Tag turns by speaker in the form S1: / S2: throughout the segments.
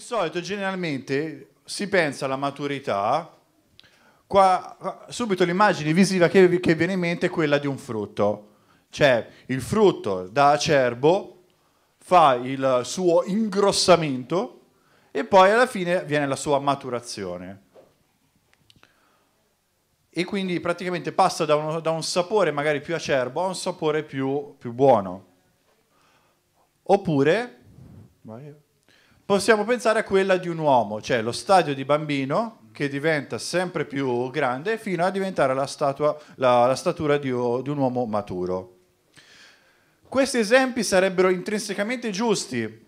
S1: Di solito generalmente si pensa alla maturità, qua, subito l'immagine visiva che, che viene in mente è quella di un frutto, cioè il frutto da acerbo fa il suo ingrossamento e poi alla fine viene la sua maturazione. E quindi praticamente passa da, uno, da un sapore magari più acerbo a un sapore più, più buono. Oppure, possiamo pensare a quella di un uomo, cioè lo stadio di bambino che diventa sempre più grande fino a diventare la, statua, la, la statura di, di un uomo maturo. Questi esempi sarebbero intrinsecamente giusti,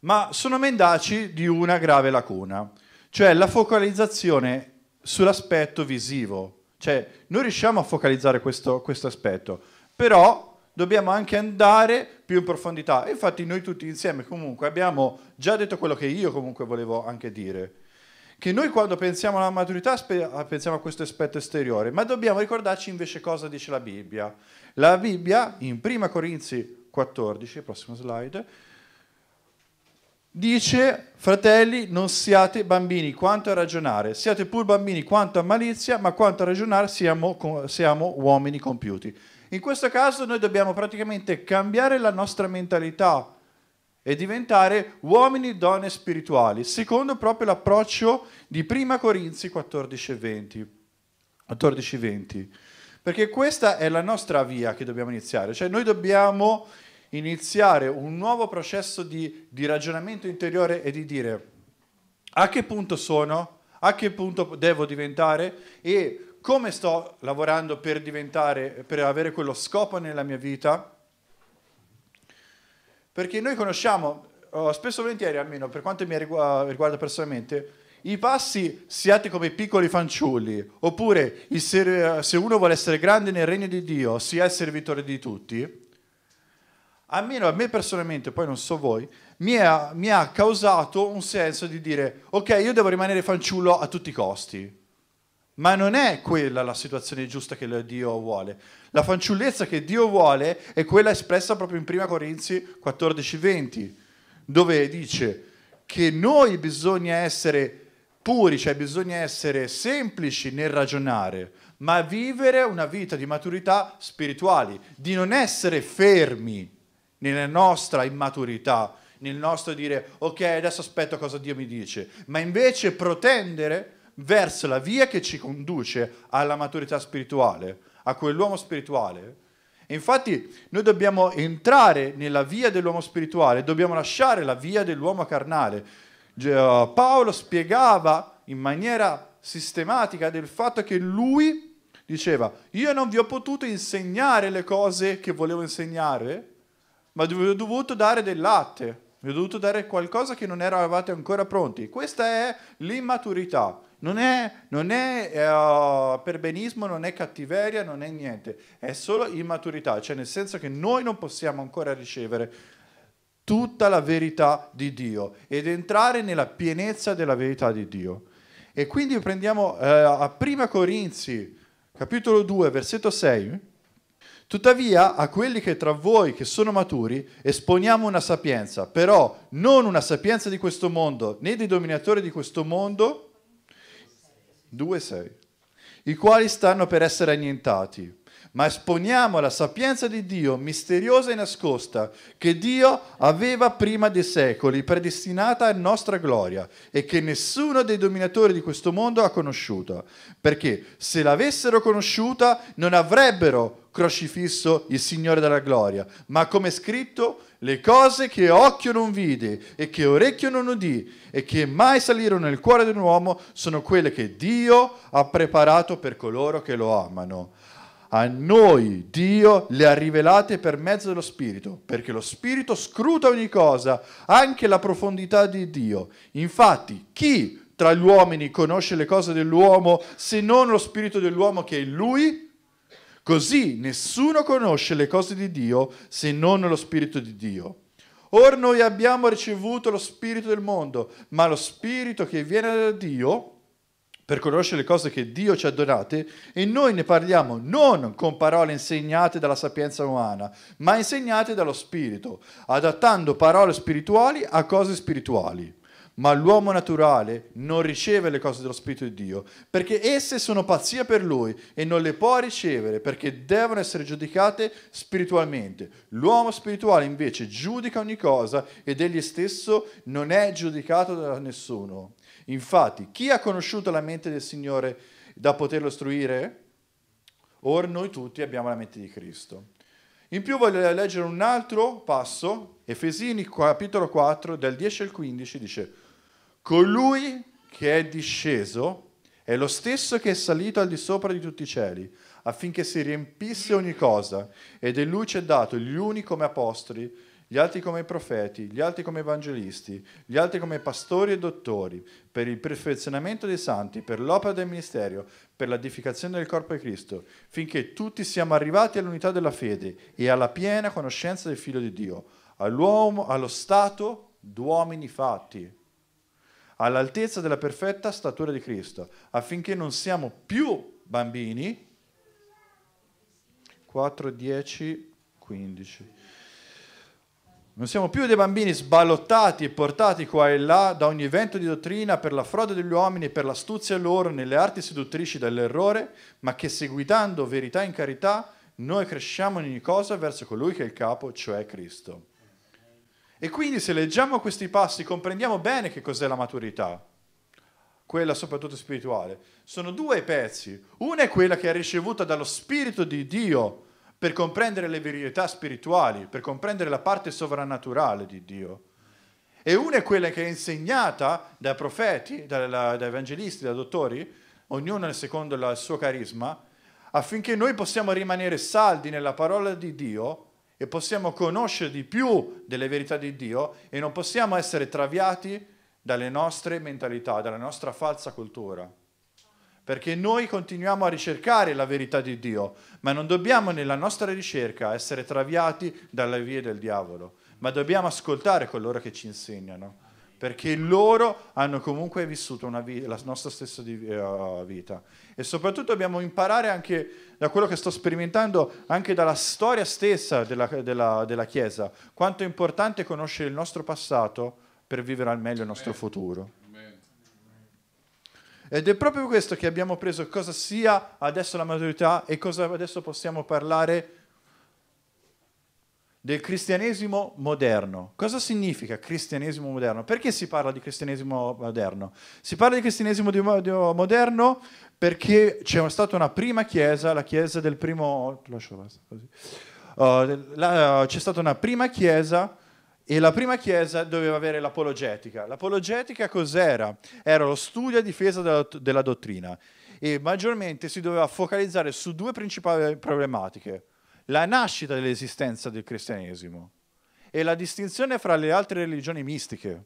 S1: ma sono mendaci di una grave lacuna, cioè la focalizzazione sull'aspetto visivo. Cioè, noi riusciamo a focalizzare questo, questo aspetto, però dobbiamo anche andare più in profondità. infatti noi tutti insieme comunque abbiamo già detto quello che io comunque volevo anche dire, che noi quando pensiamo alla maturità pensiamo a questo aspetto esteriore, ma dobbiamo ricordarci invece cosa dice la Bibbia. La Bibbia in 1 Corinzi 14, prossimo slide, dice, fratelli, non siate bambini quanto a ragionare, siate pur bambini quanto a malizia, ma quanto a ragionare siamo, siamo uomini compiuti. In questo caso noi dobbiamo praticamente cambiare la nostra mentalità e diventare uomini e donne spirituali, secondo proprio l'approccio di Prima Corinzi 14 20. 14 20. Perché questa è la nostra via che dobbiamo iniziare, cioè noi dobbiamo iniziare un nuovo processo di, di ragionamento interiore e di dire a che punto sono, a che punto devo diventare e come sto lavorando per diventare, per avere quello scopo nella mia vita? Perché noi conosciamo, oh, spesso e volentieri, almeno per quanto mi riguarda personalmente, i passi siate come piccoli fanciulli, oppure se uno vuole essere grande nel regno di Dio, sia il servitore di tutti. Almeno a me personalmente, poi non so voi, mi ha, mi ha causato un senso di dire, ok, io devo rimanere fanciullo a tutti i costi ma non è quella la situazione giusta che Dio vuole. La fanciullezza che Dio vuole è quella espressa proprio in 1 Corinzi 14:20, dove dice che noi bisogna essere puri, cioè bisogna essere semplici nel ragionare, ma vivere una vita di maturità spirituali, di non essere fermi nella nostra immaturità, nel nostro dire ok adesso aspetto cosa Dio mi dice, ma invece protendere verso la via che ci conduce alla maturità spirituale, a quell'uomo spirituale. E infatti noi dobbiamo entrare nella via dell'uomo spirituale, dobbiamo lasciare la via dell'uomo carnale. Eh, Paolo spiegava in maniera sistematica del fatto che lui diceva, io non vi ho potuto insegnare le cose che volevo insegnare, ma vi ho dovuto dare del latte, vi ho dovuto dare qualcosa che non eravate ancora pronti. Questa è l'immaturità. Non è, non è eh, perbenismo, non è cattiveria, non è niente, è solo immaturità, cioè nel senso che noi non possiamo ancora ricevere tutta la verità di Dio ed entrare nella pienezza della verità di Dio. E quindi prendiamo eh, a 1 Corinzi, capitolo 2, versetto 6. Tuttavia, a quelli che tra voi che sono maturi esponiamo una sapienza, però non una sapienza di questo mondo, né dei dominatori di questo mondo, 2.6, i quali stanno per essere annientati. Ma esponiamo la sapienza di Dio, misteriosa e nascosta, che Dio aveva prima dei secoli, predestinata a nostra gloria, e che nessuno dei dominatori di questo mondo ha conosciuta. Perché se l'avessero conosciuta, non avrebbero crocifisso il Signore della gloria. Ma come è scritto, le cose che occhio non vide e che orecchio non udì e che mai salirono nel cuore di un uomo sono quelle che Dio ha preparato per coloro che lo amano. A noi Dio le ha rivelate per mezzo dello Spirito, perché lo Spirito scruta ogni cosa, anche la profondità di Dio. Infatti, chi tra gli uomini conosce le cose dell'uomo se non lo Spirito dell'uomo che è in lui? Così nessuno conosce le cose di Dio se non lo Spirito di Dio. Or noi abbiamo ricevuto lo Spirito del mondo, ma lo Spirito che viene da Dio per conoscere le cose che Dio ci ha donate e noi ne parliamo non con parole insegnate dalla sapienza umana, ma insegnate dallo Spirito, adattando parole spirituali a cose spirituali ma l'uomo naturale non riceve le cose dello Spirito di Dio, perché esse sono pazzia per lui e non le può ricevere, perché devono essere giudicate spiritualmente. L'uomo spirituale invece giudica ogni cosa ed egli stesso non è giudicato da nessuno. Infatti, chi ha conosciuto la mente del Signore da poterlo istruire? Or noi tutti abbiamo la mente di Cristo. In più voglio leggere un altro passo, Efesini capitolo 4 dal 10 al 15 dice Colui che è disceso è lo stesso che è salito al di sopra di tutti i cieli, affinché si riempisse ogni cosa, ed è lui ci è dato gli uni come apostoli, gli altri come profeti, gli altri come evangelisti, gli altri come pastori e dottori, per il perfezionamento dei santi, per l'opera del ministero, per l'edificazione del corpo di Cristo, finché tutti siamo arrivati all'unità della fede e alla piena conoscenza del Figlio di Dio, all'uomo, allo stato d'uomini fatti all'altezza della perfetta statura di Cristo, affinché non siamo più bambini. 4, 10, 15. Non siamo più dei bambini sballottati e portati qua e là da ogni vento di dottrina per la frode degli uomini e per l'astuzia loro nelle arti seduttrici dell'errore, ma che seguitando verità in carità noi cresciamo in ogni cosa verso colui che è il capo, cioè Cristo. E quindi se leggiamo questi passi comprendiamo bene che cos'è la maturità, quella soprattutto spirituale. Sono due pezzi. Una è quella che è ricevuta dallo Spirito di Dio per comprendere le verità spirituali, per comprendere la parte sovrannaturale di Dio. E una è quella che è insegnata dai profeti, da, da, da evangelisti, da dottori, ognuno secondo il suo carisma, affinché noi possiamo rimanere saldi nella parola di Dio e possiamo conoscere di più delle verità di Dio e non possiamo essere traviati dalle nostre mentalità, dalla nostra falsa cultura. Perché noi continuiamo a ricercare la verità di Dio, ma non dobbiamo nella nostra ricerca essere traviati dalle vie del diavolo, ma dobbiamo ascoltare coloro che ci insegnano perché loro hanno comunque vissuto vi- la nostra stessa di- uh, vita. E soprattutto dobbiamo imparare anche da quello che sto sperimentando, anche dalla storia stessa della, della, della Chiesa, quanto è importante conoscere il nostro passato per vivere al meglio il nostro futuro. Ed è proprio questo che abbiamo preso, cosa sia adesso la maturità e cosa adesso possiamo parlare del cristianesimo moderno. Cosa significa cristianesimo moderno? Perché si parla di cristianesimo moderno? Si parla di cristianesimo di moderno perché c'è stata una prima chiesa, la chiesa del primo... Uh, la, uh, c'è stata una prima chiesa e la prima chiesa doveva avere l'apologetica. L'apologetica cos'era? Era lo studio e difesa della, della dottrina e maggiormente si doveva focalizzare su due principali problematiche la nascita dell'esistenza del cristianesimo e la distinzione fra le altre religioni mistiche.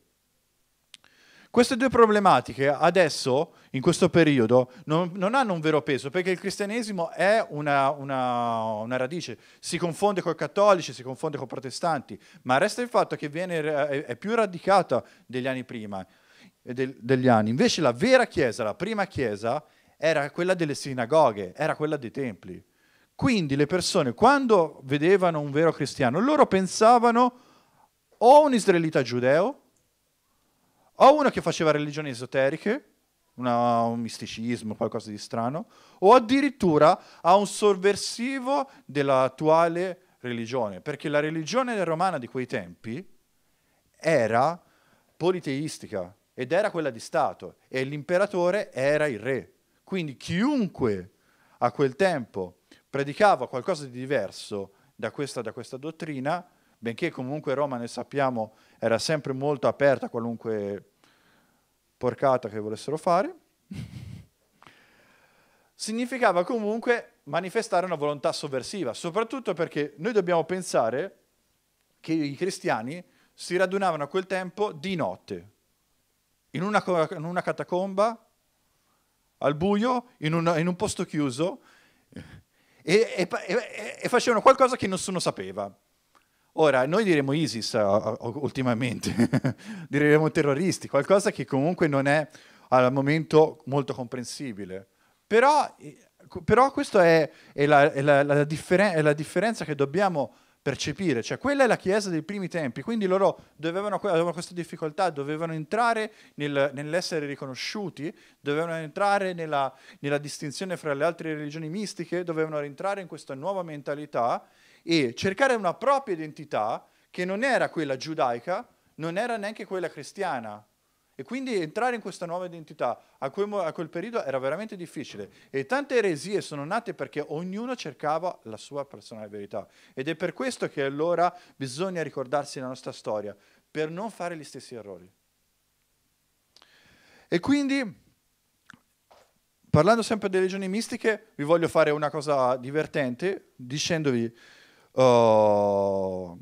S1: Queste due problematiche adesso, in questo periodo, non, non hanno un vero peso, perché il cristianesimo è una, una, una radice, si confonde con i cattolici, si confonde con i protestanti, ma resta il fatto che viene, è, è più radicata degli anni prima. Eh, del, degli anni. Invece la vera chiesa, la prima chiesa, era quella delle sinagoghe, era quella dei templi. Quindi le persone, quando vedevano un vero cristiano, loro pensavano o un israelita giudeo, o uno che faceva religioni esoteriche, una, un misticismo, qualcosa di strano, o addirittura a un sovversivo dell'attuale religione, perché la religione romana di quei tempi era politeistica ed era quella di Stato e l'imperatore era il re. Quindi chiunque a quel tempo predicava qualcosa di diverso da questa, da questa dottrina, benché comunque Roma, ne sappiamo, era sempre molto aperta a qualunque porcata che volessero fare, significava comunque manifestare una volontà sovversiva, soprattutto perché noi dobbiamo pensare che i cristiani si radunavano a quel tempo di notte, in una, in una catacomba, al buio, in un, in un posto chiuso, e, e, e facevano qualcosa che nessuno sapeva. Ora, noi diremo ISIS ultimamente, diremo terroristi, qualcosa che comunque non è al momento molto comprensibile. Però, però questa è, è, la, è, la, la differen- è, la, differenza che dobbiamo percepire, cioè quella è la Chiesa dei primi tempi, quindi loro dovevano, avevano questa difficoltà, dovevano entrare nel, nell'essere riconosciuti, dovevano entrare nella, nella distinzione fra le altre religioni mistiche, dovevano rientrare in questa nuova mentalità e cercare una propria identità che non era quella giudaica, non era neanche quella cristiana, e quindi entrare in questa nuova identità a quel, a quel, periodo era veramente difficile. E tante eresie sono nate perché ognuno cercava la sua personale verità. Ed è per questo che allora bisogna ricordarsi la nostra storia, per non fare gli stessi errori. E quindi, parlando sempre delle religioni mistiche, vi voglio fare una cosa divertente dicendovi... Uh,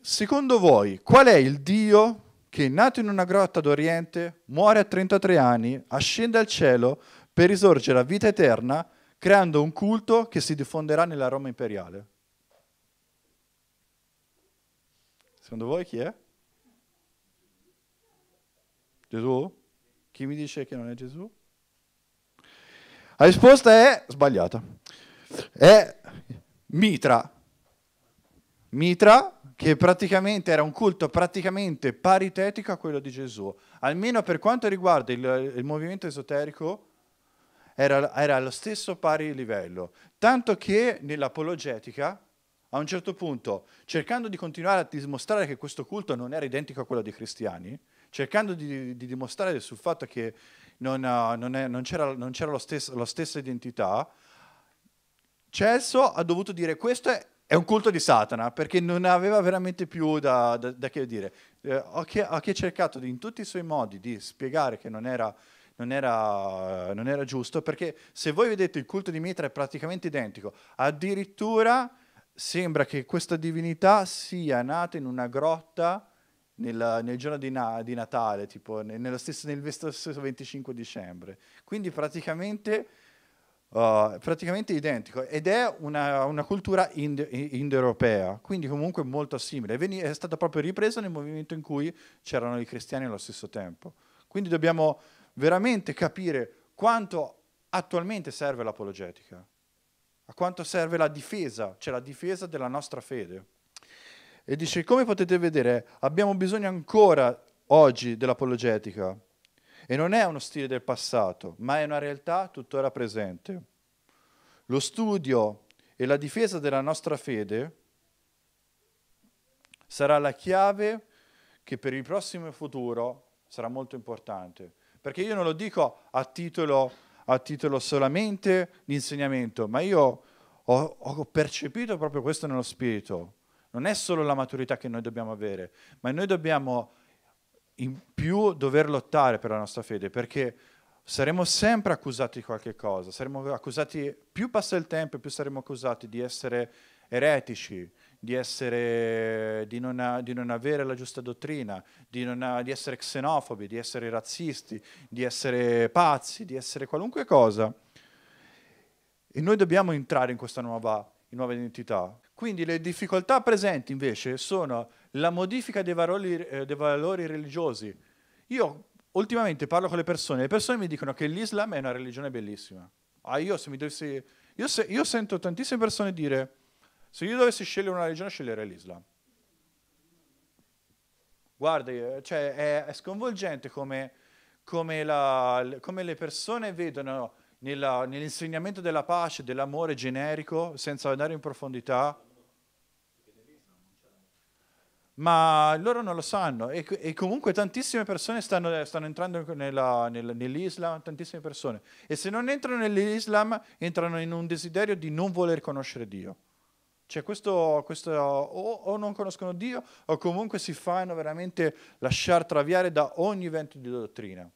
S1: secondo voi qual è il Dio che nato in una grotta d'Oriente, muore a 33 anni, ascende al cielo per risorgere a vita eterna, creando un culto che si diffonderà nella Roma imperiale. Secondo voi chi è? Gesù? Chi mi dice che non è Gesù? La risposta è sbagliata. È Mitra. Mitra che praticamente era un culto praticamente paritetico a quello di Gesù. Almeno per quanto riguarda il, il movimento esoterico, era, era, allo stesso pari livello. Tanto che nell'apologetica, a un certo punto, cercando di continuare a dimostrare che questo culto non era identico a quello dei cristiani, cercando di, di dimostrare sul fatto che non, eh, non, è, non c'era, non c'era stesso, la stessa identità, Celso ha dovuto dire questo è è un culto di Satana perché non aveva veramente più da, da, da che dire. Eh, ho, che, che cercato di, in tutti i suoi modi di spiegare che non era, non, era, non era, giusto perché se voi vedete il culto di Mitra è praticamente identico, addirittura sembra che questa divinità sia nata in una grotta nel, nel giorno di, na, di Natale, tipo nello stesso, nel stesso 25 dicembre. Quindi praticamente eh, praticamente identico ed è una, una cultura ind- indoeuropea, quindi comunque molto simile. Veni- è stata proprio ripresa nel movimento in cui c'erano i cristiani allo stesso tempo. Quindi dobbiamo veramente capire quanto attualmente serve l'apologetica, a quanto serve la difesa, cioè la difesa della nostra fede. E dice, come potete vedere, abbiamo bisogno ancora oggi dell'apologetica e non è uno stile del passato, ma è una realtà tuttora presente. Lo studio e la difesa della nostra fede sarà la chiave che per il prossimo futuro sarà molto importante. Perché io non lo dico a titolo, a titolo solamente di insegnamento, ma io ho, ho percepito proprio questo nello spirito. Non è solo la maturità che noi dobbiamo avere, ma noi dobbiamo in più dover lottare per la nostra fede, perché saremo sempre accusati di qualche cosa, saremo accusati, più passa il tempo, più saremo accusati di essere eretici, di, essere, di, non, a, di non, avere la giusta dottrina, di, a, di essere xenofobi, di essere razzisti, di essere pazzi, di essere qualunque cosa. E noi dobbiamo entrare in questa nuova, nuova identità, quindi le difficoltà presenti invece sono la modifica dei valori, eh, dei valori religiosi. Io ultimamente parlo con le persone, le persone mi dicono che l'Islam è una religione bellissima. Ah, io, se dovessi, io, se, io sento tantissime persone dire, se io dovessi scegliere una religione sceglierei l'Islam. Guarda, eh, cioè, è, è, sconvolgente come, come, la, come, le persone vedono nella, nell'insegnamento della pace, dell'amore generico, senza andare in profondità, ma loro non lo sanno e, e comunque tantissime persone stanno, stanno entrando nella, nella, nell'Islam, tantissime persone. E se non entrano nell'Islam, entrano in un desiderio di non voler conoscere Dio. Cioè questo, questo o, o, non conoscono Dio o comunque si fanno veramente lasciare traviare da ogni vento di dottrina.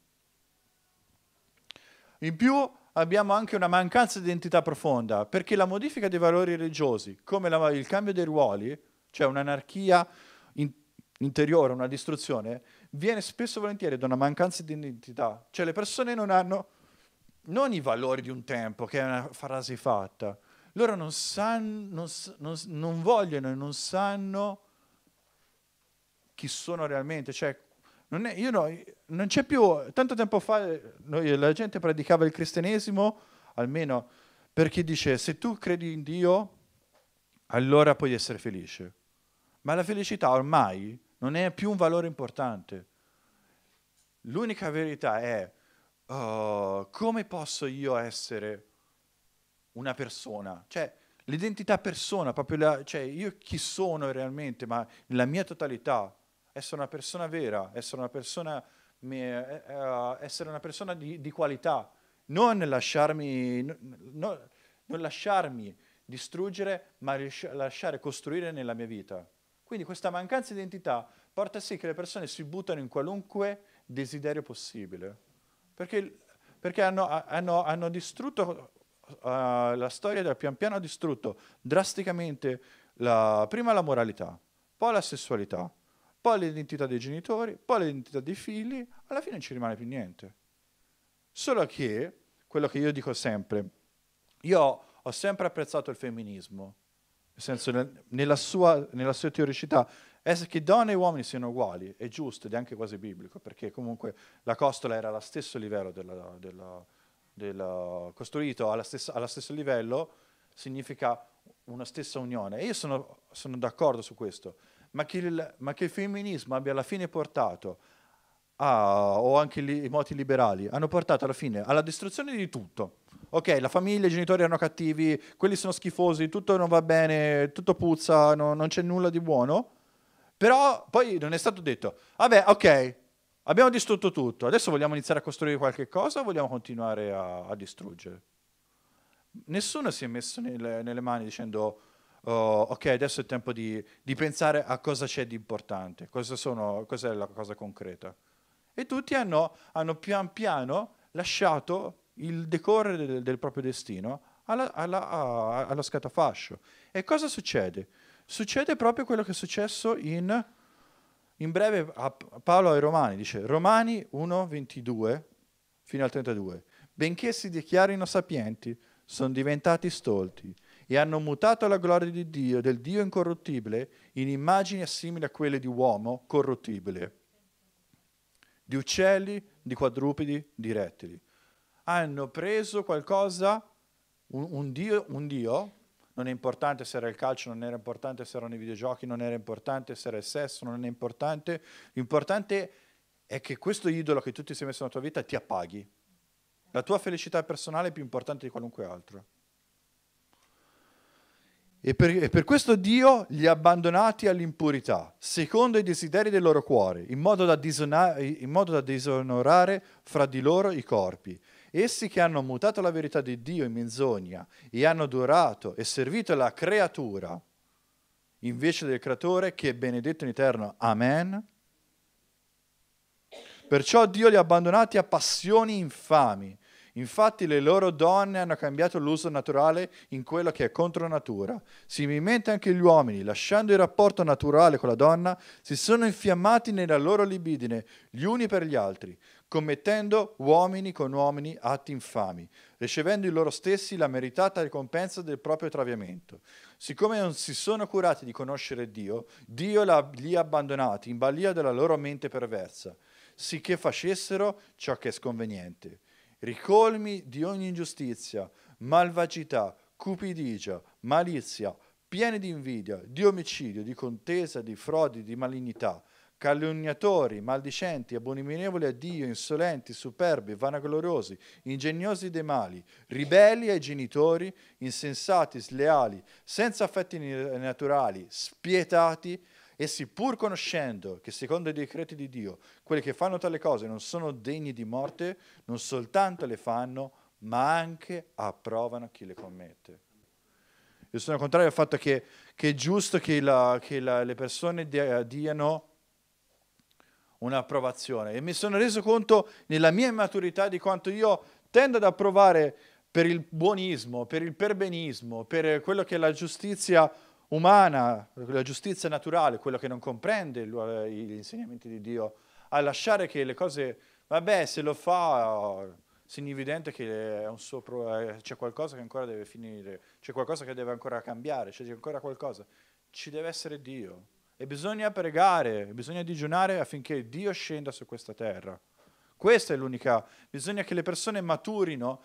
S1: In più abbiamo anche una mancanza di identità profonda, perché la modifica dei valori religiosi, come la, il cambio dei ruoli, cioè un'anarchia in, interiore, una distruzione, viene spesso e volentieri da una mancanza di identità. Cioè le persone non hanno non i valori di un tempo, che è una frase fatta. Loro non sanno, non, non, vogliono e non sanno chi sono realmente. Cioè, non, è, no, non c'è più. Tanto tempo fa eh, noi, la gente predicava il cristianesimo, almeno perché dice se tu credi in Dio, allora puoi essere felice ma la felicità ormai non è più un valore importante. L'unica verità è uh, come posso io essere una persona, cioè l'identità persona, proprio la, cioè io chi sono realmente, ma la mia totalità, essere una persona vera, essere una persona, mia, uh, eh, eh, essere una persona di, di, qualità, non lasciarmi, no, no, non lasciarmi distruggere, ma lasciare costruire nella mia vita. Quindi questa mancanza di identità porta a sì che le persone si buttano in qualunque desiderio possibile, perché, perché hanno, hanno, hanno, distrutto, uh, la storia pian piano ha distrutto drasticamente la, prima la moralità, poi la sessualità, poi l'identità dei genitori, poi l'identità dei figli, alla fine non ci rimane più niente. Solo che, quello che io dico sempre, io ho sempre apprezzato il femminismo, nel senso, nella sua, nella sua teoricità, che donne e uomini siano uguali è giusto ed è anche quasi biblico, perché comunque la costola era allo stesso livello della, della, della, costruito allo stesso livello significa una stessa unione. E io sono, sono d'accordo su questo, ma che, il, ma che, il, femminismo abbia alla fine portato, a, o anche li, i moti liberali, hanno portato alla fine alla distruzione di tutto ok, la famiglia, i genitori erano cattivi, quelli sono schifosi, tutto non va bene, tutto puzza, no, non c'è nulla di buono. Però poi non è stato detto, vabbè, ok, abbiamo distrutto tutto, adesso vogliamo iniziare a costruire qualche cosa o vogliamo continuare a, a distruggere? Nessuno si è messo nelle, nelle mani dicendo, oh, ok, adesso è tempo di, di, pensare a cosa c'è di importante, cosa sono, cos'è la cosa concreta. E tutti hanno, hanno pian piano lasciato il decorrere del, del proprio destino alla, alla, a, allo scatafascio. E cosa succede? Succede proprio quello che è successo in, in breve a Paolo ai Romani, dice Romani 1, 22 fino al 32. Benché si dichiarino sapienti, sono diventati stolti e hanno mutato la gloria di Dio, del Dio incorruttibile, in immagini simili a quelle di uomo corruttibile, di uccelli, di quadrupedi, di rettili hanno preso qualcosa, un, un, dio, un dio, non è importante se era il calcio, non era importante se erano i videogiochi, non era importante se era il sesso, non è importante, l'importante è che questo idolo che tutti si sei messo nella tua vita ti appaghi. La tua felicità personale è più importante di qualunque altro. E per, e per, questo Dio li ha abbandonati all'impurità, secondo i desideri del loro cuore, in modo, da disona- in modo da disonorare fra di loro i corpi. Essi che hanno mutato la verità di Dio in menzogna e hanno adorato e servito la creatura invece del creatore che è benedetto in eterno. Amen. Perciò Dio li ha abbandonati a passioni infami. Infatti le loro donne hanno cambiato l'uso naturale in quello che è contro natura. Similmente anche gli uomini, lasciando il rapporto naturale con la donna, si sono infiammati nella loro libidine, gli uni per gli altri, commettendo uomini con uomini atti infami, ricevendo in loro stessi la meritata ricompensa del proprio traviamento. Siccome non si sono curati di conoscere Dio, Dio li ha abbandonati in balia della loro mente perversa, sicché facessero ciò che è sconveniente. Ricolmi di ogni ingiustizia, malvagità, cupidigia, malizia, pieni di invidia, di omicidio, di contesa, di frodi, di malignità, calunniatori, maldicenti, abominevoli a Dio, insolenti, superbi, vanagloriosi, ingegnosi dei mali, ribelli ai genitori, insensati, sleali, senza affetti naturali, spietati, essi pur conoscendo che secondo i decreti di Dio quelli che fanno tale cose non sono degni di morte, non soltanto le fanno, ma anche approvano chi le commette. Io sono contrario al fatto che, che è giusto che, la, che la, le persone diano un'approvazione e mi sono reso conto nella mia immaturità di quanto io tendo ad approvare per il buonismo, per il perbenismo, per quello che è la giustizia umana, la giustizia naturale, quello che non comprende gli insegnamenti di Dio, a lasciare che le cose, vabbè, se lo fa segni evidente che pro... Eh, c'è qualcosa che ancora deve finire, c'è qualcosa che deve ancora cambiare, c'è ancora qualcosa. Ci deve essere Dio. E bisogna pregare, bisogna digiunare affinché Dio scenda su questa terra. Questa è l'unica. Bisogna che le persone maturino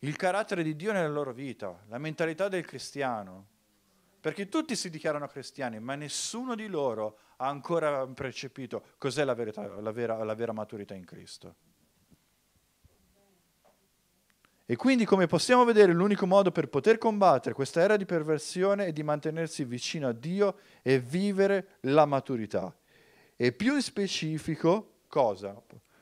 S1: il carattere di Dio nella loro vita, la mentalità del cristiano. Perché tutti si dichiarano cristiani, ma nessuno di loro ha ancora percepito cos'è la, verità, la, vera, la vera maturità in Cristo. E quindi, come possiamo vedere, l'unico modo per poter combattere questa era di perversione è di mantenersi vicino a Dio e vivere la maturità. E più in specifico, cosa?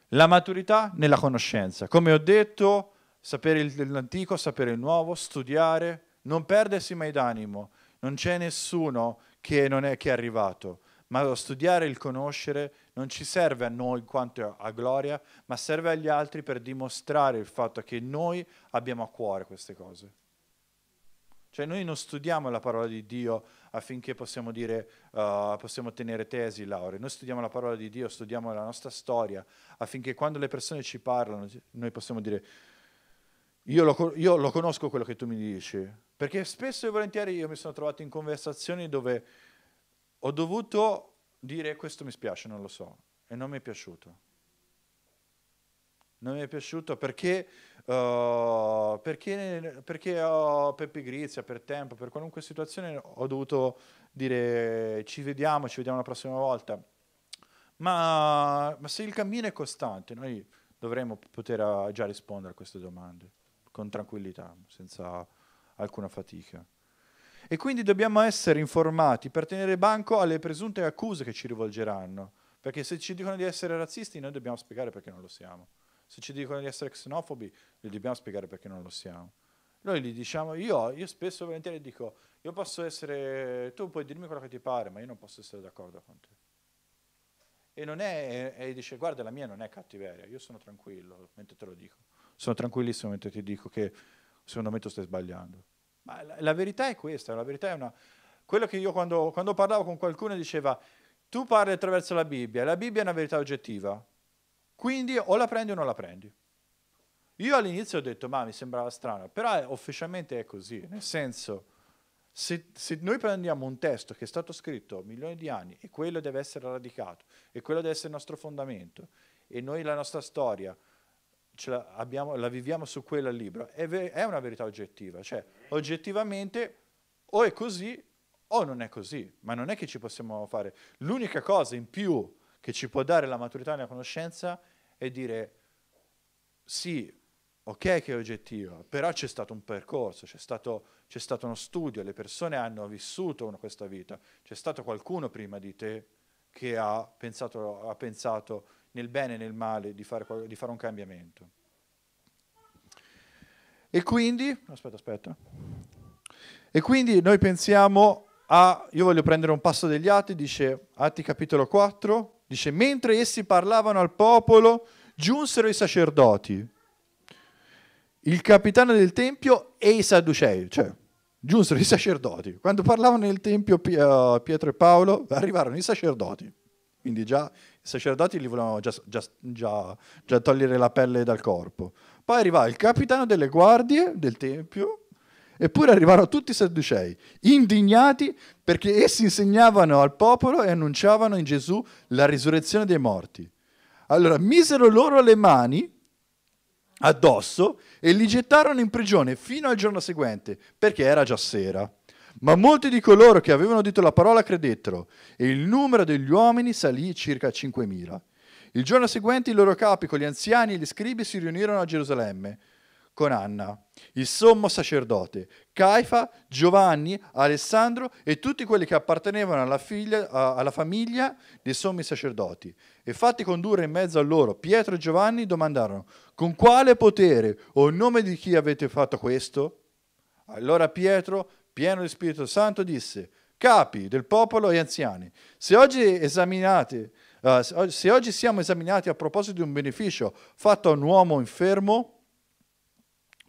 S1: La maturità nella conoscenza. Come ho detto, sapere l'antico, sapere il nuovo, studiare, non perdersi mai d'animo. Non c'è nessuno che non è, che è arrivato, ma studiare il conoscere non ci serve a noi in quanto a gloria, ma serve agli altri per dimostrare il fatto che noi abbiamo a cuore queste cose. Cioè noi non studiamo la parola di Dio affinché possiamo, dire, uh, possiamo tenere tesi, lauree, noi studiamo la parola di Dio, studiamo la nostra storia, affinché quando le persone ci parlano noi possiamo dire io lo, io lo conosco quello che tu mi dici, perché spesso e volentieri io mi sono trovato in conversazioni dove ho dovuto dire questo mi spiace, non lo so, e non mi è piaciuto. Non mi è piaciuto perché, uh, perché, perché ho, per pigrizia, per tempo, per qualunque situazione ho dovuto dire ci vediamo, ci vediamo la prossima volta. Ma, ma se il cammino è costante, noi dovremmo poter eh, già rispondere a queste domande con tranquillità, senza alcuna fatica. E quindi dobbiamo essere informati per tenere banco alle presunte accuse che ci rivolgeranno. Perché se ci dicono di essere razzisti, noi dobbiamo spiegare perché non lo siamo. Se ci dicono di essere xenofobi, gli dobbiamo spiegare perché non lo siamo. Noi gli diciamo, io, io spesso e volentieri dico, io posso essere, tu puoi dirmi quello che ti pare, ma io non posso essere d'accordo con te. E, non è, e dice, guarda, la mia non è cattiveria, io sono tranquillo mentre te lo dico. Sono tranquillissimo mentre ti dico che secondo me tu stai sbagliando. Ma la, la verità è questa, la verità è una... Quello che io quando, quando parlavo con qualcuno diceva, tu parli attraverso la Bibbia, la Bibbia è una verità oggettiva, quindi o la prendi o non la prendi. Io all'inizio ho detto, ma mi sembrava strano, però ufficialmente è così, nel senso, se, se, noi prendiamo un testo che è stato scritto milioni di anni e quello deve essere radicato, e quello deve essere il nostro fondamento, e noi la nostra storia, la, abbiamo, la, viviamo su quella libro, è, è una verità oggettiva, cioè oggettivamente o è così o non è così, ma non è che ci possiamo fare. L'unica cosa in più che ci può dare la maturità nella conoscenza è dire sì, ok che è oggettiva, però c'è stato un percorso, c'è stato, c'è stato, uno studio, le persone hanno vissuto una, questa vita, c'è stato qualcuno prima di te che ha pensato, ha pensato nel bene e nel male, di fare, di fare un cambiamento. E quindi, aspetta, aspetta. E quindi noi pensiamo a, io voglio prendere un passo degli Atti, dice Atti capitolo 4, dice, mentre essi parlavano al popolo, giunsero i sacerdoti, il capitano del Tempio e i Sadducei, cioè giunsero i sacerdoti. Quando parlavano nel Tempio eh, Pietro e Paolo, arrivarono i sacerdoti, quindi già i sacerdoti gli volevano già, già, già, già togliere la pelle dal corpo. Poi arriva il capitano delle guardie del Tempio, eppure arrivarono tutti i sadducei, indignati perché essi insegnavano al popolo e annunciavano in Gesù la risurrezione dei morti. Allora misero loro le mani addosso e li gettarono in prigione fino al giorno seguente, perché era già sera. Ma molti di coloro che avevano detto la parola credettero e il numero degli uomini salì circa 5.000. Il giorno seguente i loro capi con gli anziani e gli scribi si riunirono a Gerusalemme con Anna, il sommo sacerdote, Caifa, Giovanni, Alessandro e tutti quelli che appartenevano alla, figlia, alla famiglia dei sommi sacerdoti. E fatti condurre in mezzo a loro, Pietro e Giovanni domandarono, con quale potere o nome di chi avete fatto questo? Allora Pietro pieno di Spirito Santo, disse, capi del popolo e anziani, se oggi, esaminate, uh, se oggi siamo esaminati a proposito di un beneficio fatto a un uomo infermo,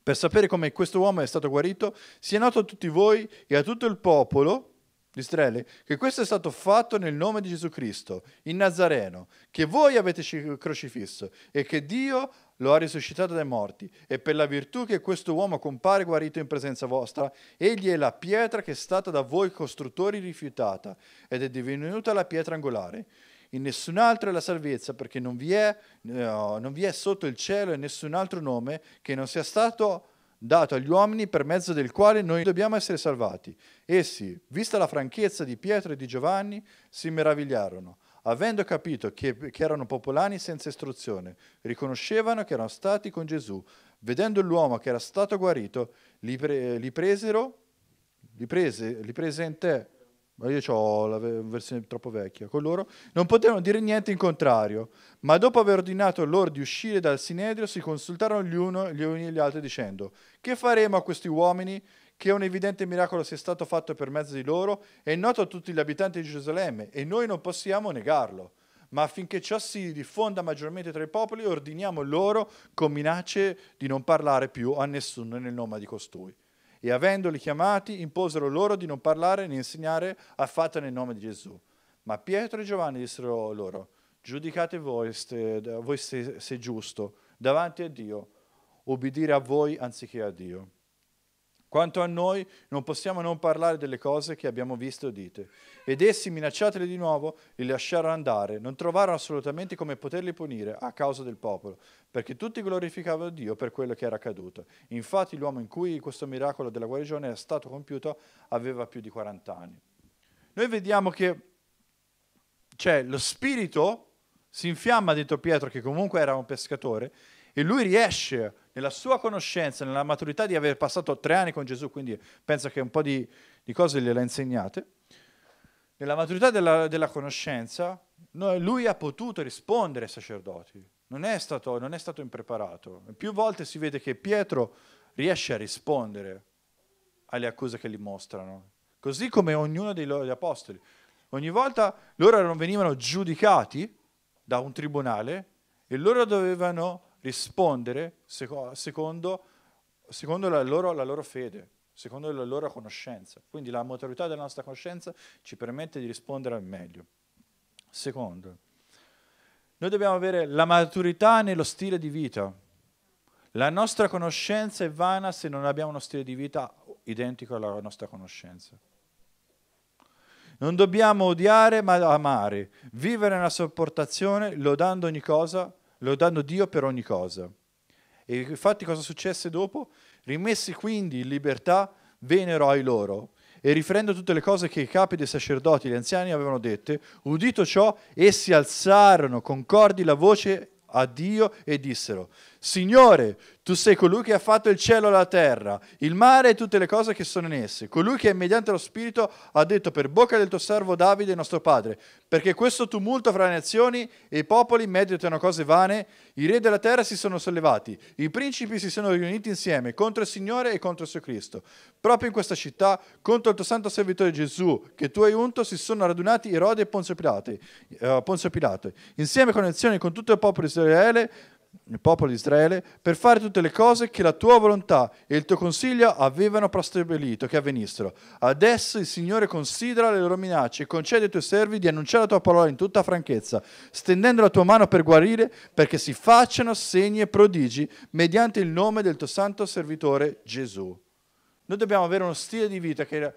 S1: per sapere come questo uomo è stato guarito, sia noto a tutti voi e a tutto il popolo Israele, che questo è stato fatto nel nome di Gesù Cristo, il Nazareno, che voi avete crocifisso e che Dio lo ha risuscitato dai morti. E per la virtù che questo uomo compare guarito in presenza vostra, egli è la pietra che è stata da voi costruttori rifiutata ed è divenuta la pietra angolare. In nessun altro è la salvezza, perché non vi è, no, eh, non vi è sotto il cielo e nessun altro nome che non sia stato dato agli uomini per mezzo del quale noi dobbiamo essere salvati. Essi, vista la franchezza di Pietro e di Giovanni, si meravigliarono, avendo capito che, che erano popolani senza istruzione, riconoscevano che erano stati con Gesù. Vedendo l'uomo che era stato guarito, li, pre- li presero, li prese, li prese ma io ho la versione troppo vecchia, con loro, non potevano dire niente in contrario, ma dopo aver ordinato loro di uscire dal sinedrio si consultarono gli, uni e gli altri dicendo, che faremo a questi uomini? Che un evidente miracolo sia stato fatto per mezzo di loro è noto a tutti gli abitanti di Gerusalemme e noi non possiamo negarlo. Ma affinché ciò si diffonda maggiormente tra i popoli, ordiniamo loro con minacce di non parlare più a nessuno nel nome di costui e avendoli chiamati imposero loro di non parlare né insegnare affatto nel nome di Gesù. Ma Pietro e Giovanni dissero loro, giudicate voi, ste, voi se, se giusto, davanti a Dio, obbedire a voi anziché a Dio. Quanto a noi, non possiamo non parlare delle cose che abbiamo visto e udite. Ed essi, minacciateli di nuovo, li lasciarono andare. Non trovarono assolutamente come poterli punire a causa del popolo, perché tutti glorificavano Dio per quello che era accaduto. Infatti l'uomo in cui questo miracolo della guarigione era stato compiuto aveva più di 40 anni. Noi vediamo che cioè, lo spirito si infiamma dentro Pietro, che comunque era un pescatore, e lui riesce a nella sua conoscenza, nella maturità di aver passato tre anni con Gesù, quindi penso che un po' di, di cose gliele ha insegnate, nella maturità della, della conoscenza, noi, lui ha potuto rispondere ai sacerdoti, non è, stato, non è stato impreparato. Più volte si vede che Pietro riesce a rispondere alle accuse che gli mostrano, così come ognuno dei loro apostoli. Ogni volta loro venivano giudicati da un tribunale e loro dovevano rispondere secondo, secondo la, loro, la loro fede, secondo la loro conoscenza. Quindi la maturità della nostra conoscenza ci permette di rispondere al meglio. Secondo, noi dobbiamo avere la maturità nello stile di vita. La nostra conoscenza è vana se non abbiamo uno stile di vita identico alla nostra conoscenza. Non dobbiamo odiare ma amare, vivere nella sopportazione, lodando ogni cosa, lodando Dio per ogni cosa. E infatti cosa successe dopo? Rimessi quindi in libertà, vennero ai loro. E riferendo tutte le cose che i capi dei sacerdoti e gli anziani avevano dette, udito ciò, essi alzarono concordi la voce a Dio e dissero, Signore, tu sei colui che ha fatto il cielo e la terra, il mare e tutte le cose che sono in esse, colui che mediante lo Spirito ha detto per bocca del tuo servo Davide, nostro padre, perché questo tumulto fra le nazioni e i popoli meditano cose vane, i re della terra si sono sollevati, i principi si sono riuniti insieme contro il Signore e contro il suo Cristo. Proprio in questa città, contro il tuo santo servitore Gesù, che tu hai unto, si sono radunati Erode e Ponzio Pilato, eh, Ponzio Pilato insieme con le nazioni e con tutto il popolo di Israele, il popolo di Israele, per fare tutte le cose che la tua volontà e il tuo consiglio avevano prestabilito che avvenissero. Adesso il Signore considera le loro minacce e concede ai tuoi servi di annunciare la tua parola in tutta franchezza, stendendo la tua mano per guarire, perché si facciano segni e prodigi mediante il nome del tuo santo servitore Gesù. Noi dobbiamo avere uno stile di vita che,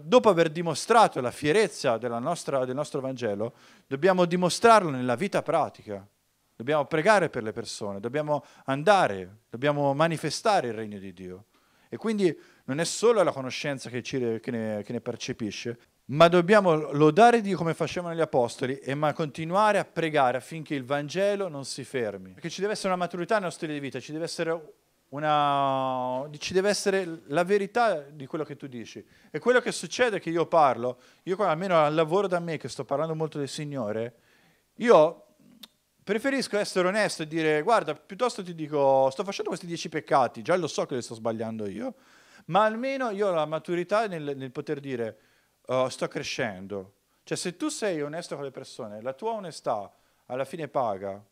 S1: dopo aver dimostrato la fierezza nostra, del nostro Vangelo, dobbiamo dimostrarlo nella vita pratica dobbiamo pregare per le persone, dobbiamo andare, dobbiamo manifestare il regno di Dio. E quindi non è solo la conoscenza che, ci, che, ne, che ne percepisce, ma dobbiamo lodare Dio come facevano gli apostoli e ma continuare a pregare affinché il Vangelo non si fermi. Perché ci deve essere una maturità nello stile di vita, ci deve essere, una, ci deve essere la verità di quello che tu dici. E quello che succede è che io parlo, io almeno al lavoro da me che sto parlando molto del Signore, io Preferisco essere onesto e dire, guarda, piuttosto ti dico, sto facendo questi dieci peccati, già lo so che li sto sbagliando io, ma almeno io ho la maturità nel, nel poter dire, oh, sto crescendo. Cioè se tu sei onesto con le persone, la tua onestà alla fine paga,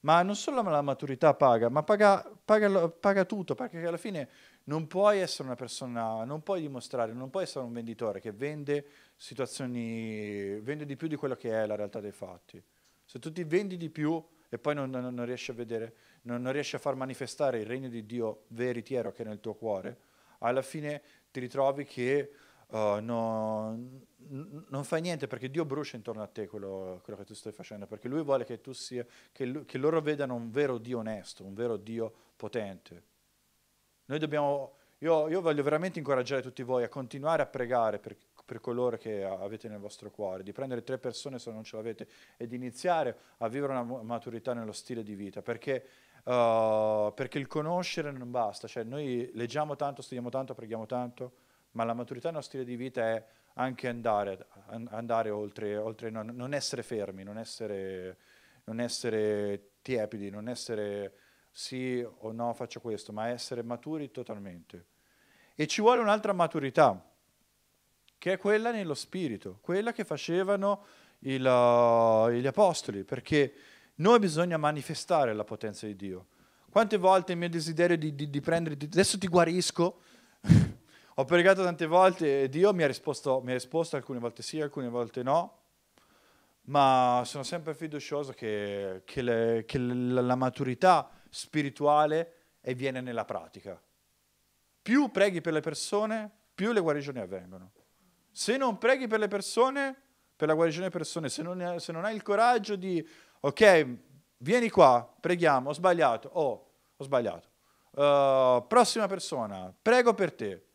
S1: ma non solo la maturità paga, ma paga, paga, paga tutto, perché alla fine non puoi essere una persona, non puoi dimostrare, non puoi essere un venditore che vende situazioni, vende di più di quello che è la realtà dei fatti. Se tu ti vendi di più e poi non, non, non riesci a vedere, non, non, riesci a far manifestare il regno di Dio veritiero che è nel tuo cuore, alla fine ti ritrovi che uh, no, non fai niente perché Dio brucia intorno a te quello, quello, che tu stai facendo, perché Lui vuole che, tu sia, che, lui, che loro vedano un vero Dio onesto, un vero Dio potente. Noi dobbiamo io, io, voglio veramente incoraggiare tutti voi a continuare a pregare per, per coloro che avete nel vostro cuore, di prendere tre persone se non ce l'avete e di iniziare a vivere una maturità nello stile di vita, perché Uh, perché il conoscere non basta, cioè noi leggiamo tanto, studiamo tanto, preghiamo tanto, ma la maturità nello stile di vita è anche andare, andare oltre, oltre non, non, essere fermi, non essere, non essere, tiepidi, non essere sì o no faccio questo, ma essere maturi totalmente. E ci vuole un'altra maturità che è quella nello spirito, quella che facevano il, uh, gli apostoli, perché noi bisogna manifestare la potenza di Dio. Quante volte il mio desiderio di, di, di prendere, di, adesso ti guarisco, ho pregato tante volte e Dio mi ha, risposto, mi ha risposto alcune volte sì, alcune volte no, ma sono sempre fiducioso che, che, le, che la, maturità spirituale viene nella pratica. Più preghi per le persone, più le guarigioni avvengono. Se non preghi per le persone, per la guarigione delle persone, se non, hai, se non hai il coraggio di, ok, vieni qua, preghiamo, ho sbagliato, oh, ho sbagliato. Uh, prossima persona, prego per te.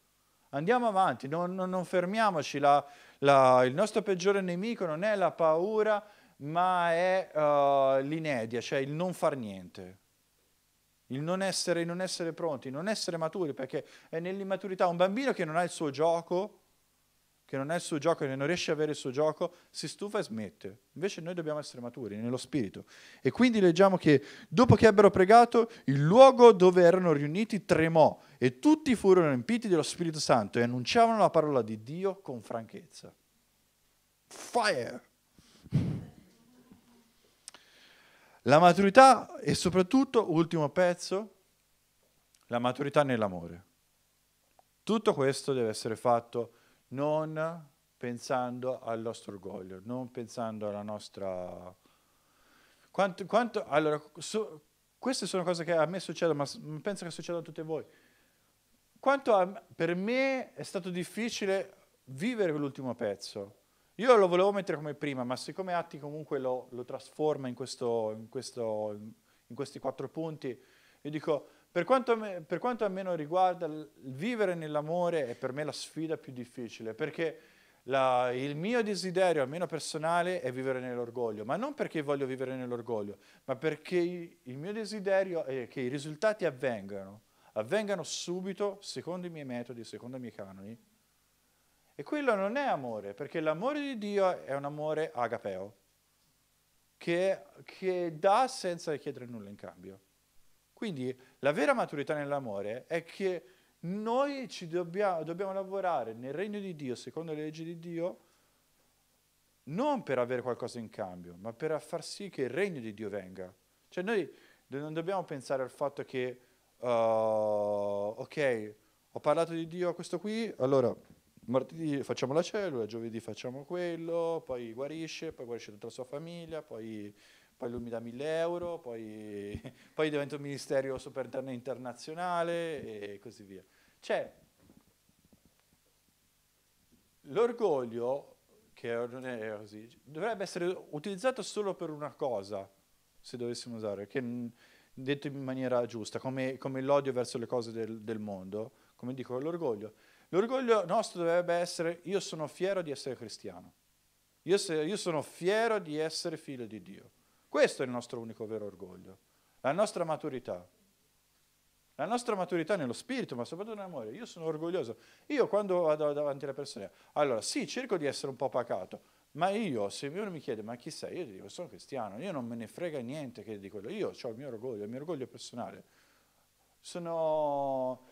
S1: Andiamo avanti, non, non, non fermiamoci. La, la, il nostro peggiore nemico non è la paura, ma è uh, l'inedia, cioè il non far niente. Il non essere, non essere pronti, non essere maturi, perché è nell'immaturità. Un bambino che non ha il suo gioco, che non è il suo gioco, che non riesce ad avere il suo gioco, si stufa e smette. Invece noi dobbiamo essere maturi nello spirito. E quindi leggiamo che dopo che ebbero pregato, il luogo dove erano riuniti tremò e tutti furono riempiti dello Spirito Santo e annunciavano la parola di Dio con franchezza. Fire! La maturità e soprattutto, ultimo pezzo, la maturità nell'amore. Tutto questo deve essere fatto non pensando al nostro orgoglio, non pensando alla nostra... Quanto, quanto, allora, so, queste sono cose che a me succedono, ma penso che succedano a tutti voi. Quanto a, per me è stato difficile vivere l'ultimo pezzo. Io lo volevo mettere come prima, ma siccome Atti comunque lo, lo trasforma in, questo, in, questo, in questi quattro punti, io dico, per quanto, me, per quanto a me non riguarda, vivere nell'amore è per me la sfida più difficile, perché la, il mio desiderio, almeno personale, è vivere nell'orgoglio, ma non perché voglio vivere nell'orgoglio, ma perché il mio desiderio è che i risultati avvengano, avvengano subito, secondo i miei metodi, secondo i miei canoni. E quello non è amore, perché l'amore di Dio è un amore agapeo, che, che dà senza richiedere nulla in cambio. Quindi la vera maturità nell'amore è che noi ci dobbiamo, dobbiamo lavorare nel regno di Dio, secondo le leggi di Dio, non per avere qualcosa in cambio, ma per far sì che il regno di Dio venga. Cioè noi non dobbiamo pensare al fatto che, uh, ok, ho parlato di Dio a questo qui, allora martedì facciamo la cellula, giovedì facciamo quello, poi guarisce, poi guarisce tutta la sua famiglia, poi poi lui mi dà 1000 euro, poi, poi divento ministero superintendente internazionale e così via. Cioè, l'orgoglio, che non è così, dovrebbe essere utilizzato solo per una cosa, se dovessimo usare, che detto in maniera giusta, come, come l'odio verso le cose del, del mondo, come dico, l'orgoglio. L'orgoglio nostro dovrebbe essere io sono fiero di essere cristiano, io, se, io sono fiero di essere figlio di Dio. Questo è il nostro unico vero orgoglio, la nostra maturità. La nostra maturità nello spirito, ma soprattutto nell'amore. Io sono orgoglioso. Io quando vado davanti alla persona, allora sì, cerco di essere un po' pacato, ma io, se uno mi chiede ma chi sei, io dico sono cristiano, io non me ne frega niente che di quello, io ho il mio orgoglio, il mio orgoglio personale. Sono...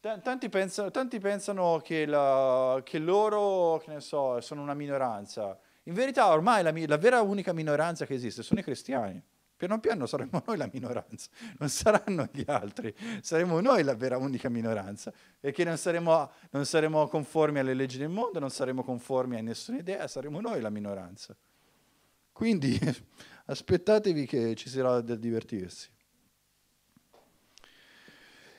S1: Tanti pensano, tanti pensano che, la, che loro, che ne so, sono una minoranza, in verità ormai la, la vera unica minoranza che esiste sono i cristiani. Piano piano saremo noi la minoranza, non saranno gli altri, saremo noi la vera unica minoranza, perché non saremo, non saremo conformi alle leggi del mondo, non saremo conformi a nessuna idea, saremo noi la minoranza. Quindi aspettatevi che ci sarà da divertirsi.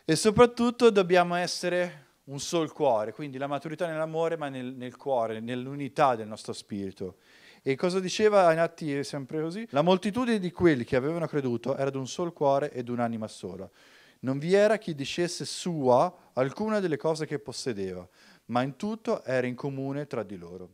S1: E soprattutto dobbiamo essere un sol cuore, quindi la maturità nell'amore ma nel, nel cuore, nell'unità del nostro spirito. E cosa diceva in Atti sempre così? La moltitudine di quelli che avevano creduto era d'un sol cuore ed un'anima sola. Non vi era chi dicesse sua alcuna delle cose che possedeva, ma in tutto era in comune tra di loro.